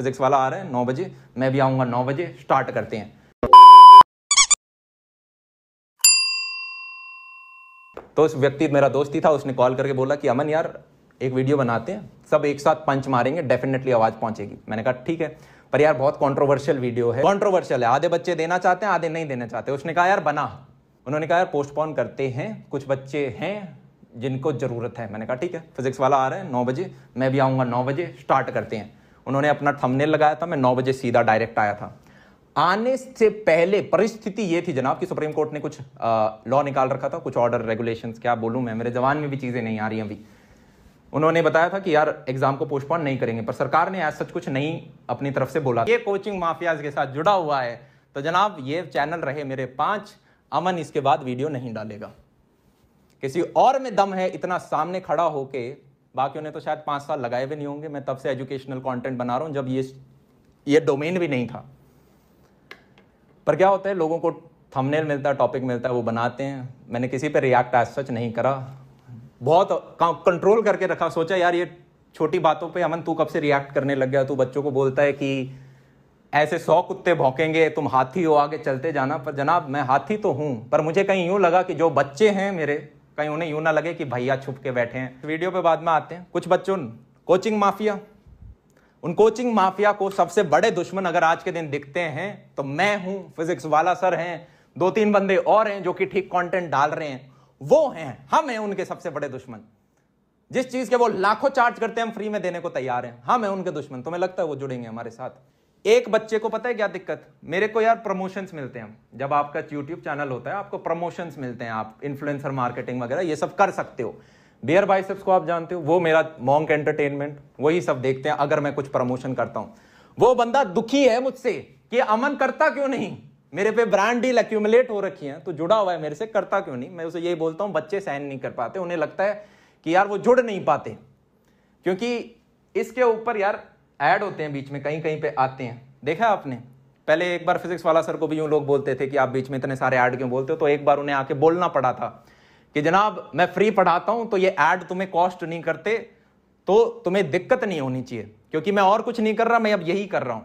physics वाला आ रहा है नौ बजे मैं भी आऊंगा नौ बजे स्टार्ट करते हैं तो उस व्यक्ति मेरा दोस्त ही था उसने कॉल करके बोला कि अमन यार एक वीडियो बनाते हैं सब एक साथ पंच मारेंगे डेफिनेटली आवाज़ पहुंचेगी मैंने कहा ठीक है पर यार बहुत कॉन्ट्रोवर्शियल वीडियो है कॉन्ट्रोवर्शियल है आधे बच्चे देना चाहते हैं आधे नहीं देना चाहते उसने कहा यार बना उन्होंने कहा यार पोस्टपोन करते हैं कुछ बच्चे हैं जिनको ज़रूरत है मैंने कहा ठीक है फिजिक्स वाला आ रहा है नौ बजे मैं भी आऊंगा नौ बजे स्टार्ट करते हैं उन्होंने अपना थंबनेल लगाया था मैं नौ बजे सीधा डायरेक्ट आया था आने से पहले परिस्थिति ये थी जनाब कि सुप्रीम कोर्ट ने कुछ लॉ निकाल रखा था कुछ ऑर्डर रेगुलेशंस क्या बोलूं मैं मेरे जवान में भी चीज़ें नहीं आ रही अभी उन्होंने बताया था कि यार एग्जाम को पोस्टपोन नहीं करेंगे पर सरकार ने ऐसा सच कुछ नहीं अपनी तरफ से बोला ये कोचिंग माफियाज के साथ जुड़ा हुआ है तो जनाब ये चैनल रहे मेरे पांच अमन इसके बाद वीडियो नहीं डालेगा किसी और में दम है इतना सामने खड़ा होके बाकी उन्हें तो शायद पाँच साल लगाए हुए नहीं होंगे मैं तब से एजुकेशनल कॉन्टेंट बना रहा हूँ जब ये ये डोमेन भी नहीं था पर क्या होता है लोगों को थंबनेल मिलता है टॉपिक मिलता है वो बनाते हैं मैंने किसी पर रिएक्ट आज सच नहीं करा बहुत कंट्रोल करके रखा सोचा यार ये छोटी बातों पे अमन तू कब से रिएक्ट करने लग गया तू बच्चों को बोलता है कि ऐसे सौ कुत्ते भौंकेंगे तुम हाथी हो आगे चलते जाना पर जनाब मैं हाथी तो हूँ पर मुझे कहीं यूँ लगा कि जो बच्चे हैं मेरे कहीं उन्हें यूं ना लगे कि भैया छुप के बैठे हैं वीडियो पे बाद में आते हैं कुछ बच्चों कोचिंग माफिया उन कोचिंग माफिया को सबसे बड़े दुश्मन अगर आज के दिन दिखते हैं तो मैं हूं फिजिक्स वाला सर हैं दो तीन बंदे और हैं जो कि ठीक कंटेंट डाल रहे हैं वो हैं हम हैं उनके सबसे बड़े दुश्मन जिस चीज के वो लाखों चार्ज करते हैं हम फ्री में देने को तैयार हैं हम हैं उनके दुश्मन तुम्हें लगता है वो जुड़ेंगे हमारे साथ एक बच्चे को पता है क्या दिक्कत मेरे को यार प्रमोशंस मिलते हैं जब आपका यूट्यूब चैनल होता है आपको प्रमोशंस मिलते हैं आप इन्फ्लुएंसर मार्केटिंग वगैरह ये सब कर सकते हो बियर बाइसेप्स को आप जानते हो वो मेरा मॉन्क एंटरटेनमेंट वही सब देखते हैं अगर मैं कुछ प्रमोशन करता हूं वो बंदा दुखी है मुझसे कि अमन करता क्यों नहीं मेरे पे ब्रांड डील अक्यूमुलेट हो रखी है तो जुड़ा हुआ है मेरे से करता क्यों नहीं मैं उसे यही बोलता हूं बच्चे सहन नहीं कर पाते उन्हें लगता है कि यार वो जुड़ नहीं पाते क्योंकि इसके ऊपर यार ऐड होते हैं बीच में कहीं कहीं पे आते हैं देखा आपने पहले एक बार फिजिक्स वाला सर को भी यूं लोग बोलते थे कि आप बीच में इतने सारे ऐड क्यों बोलते हो तो एक बार उन्हें आके बोलना पड़ा था कि जनाब मैं फ्री पढ़ाता हूं तो ये ऐड तुम्हें कॉस्ट नहीं करते तो तुम्हें दिक्कत नहीं होनी चाहिए क्योंकि मैं और कुछ नहीं कर रहा मैं अब यही कर रहा हूं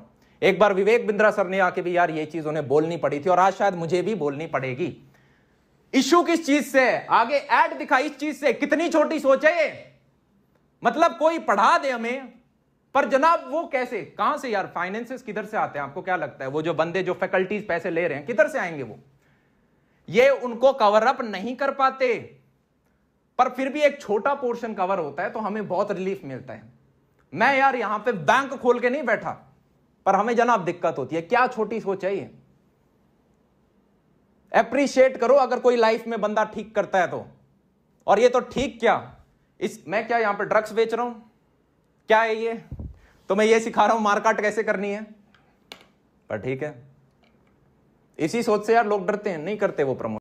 एक बार विवेक बिंद्रा सर ने आके भी यार ये चीज़ उन्हें बोलनी पड़ी थी और आज शायद मुझे भी बोलनी पड़ेगी इशू किस चीज से आगे ऐड दिखा इस चीज से कितनी छोटी सोच है मतलब कोई पढ़ा दे हमें पर जनाब वो कैसे कहां से यार फाइनेंसेस किधर से आते हैं आपको क्या लगता है वो जो बंदे जो फैकल्टीज पैसे ले रहे हैं किधर से आएंगे वो ये उनको कवर अप नहीं कर पाते पर फिर भी एक छोटा पोर्शन कवर होता है तो हमें बहुत रिलीफ मिलता है मैं यार यहां पे बैंक खोल के नहीं बैठा पर हमें जनाब दिक्कत होती है क्या छोटी सोच है ये अप्रिशिएट करो अगर कोई लाइफ में बंदा ठीक करता है तो और ये तो ठीक क्या इस मैं क्या यहां पे ड्रग्स बेच रहा हूं क्या है ये तो मैं ये सिखा रहा हूं मारकाट कैसे करनी है पर ठीक है इसी सोच से यार लोग डरते हैं नहीं करते वो प्रमोट